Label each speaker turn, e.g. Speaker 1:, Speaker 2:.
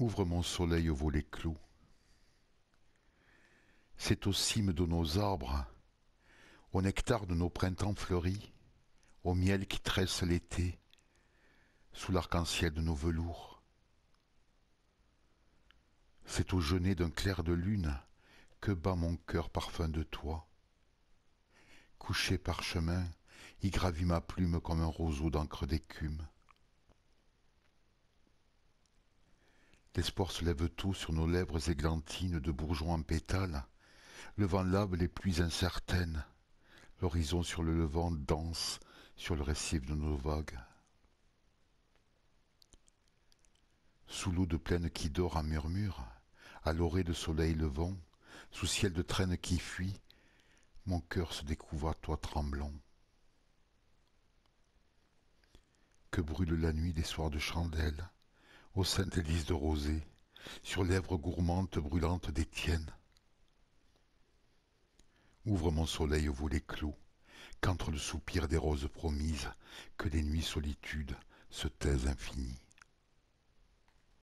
Speaker 1: Ouvre mon soleil au volet clous. C'est aux cimes de nos arbres, au nectar de nos printemps fleuris, au miel qui tresse l'été, sous l'arc-en-ciel de nos velours. C'est au genêt d'un clair de lune, que bat mon cœur parfum de toi. Couché par chemin, y gravit ma plume comme un roseau d'encre d'écume. L'espoir se lève tout sur nos lèvres églantines de bourgeons en pétales. Le vent lave les pluies incertaines. L'horizon sur le levant danse sur le récif de nos vagues. Sous l'eau de plaine qui dort en murmure, à l'orée de soleil levant, sous ciel de traîne qui fuit, mon cœur se découvre à toi tremblant. Que brûle la nuit des soirs de chandelle, aux sainte Élise de Rosée, sur lèvres gourmandes brûlantes des tiennes. Ouvre mon soleil au volet clos, qu'entre le soupir des roses promises, que les nuits solitudes se taisent infinies.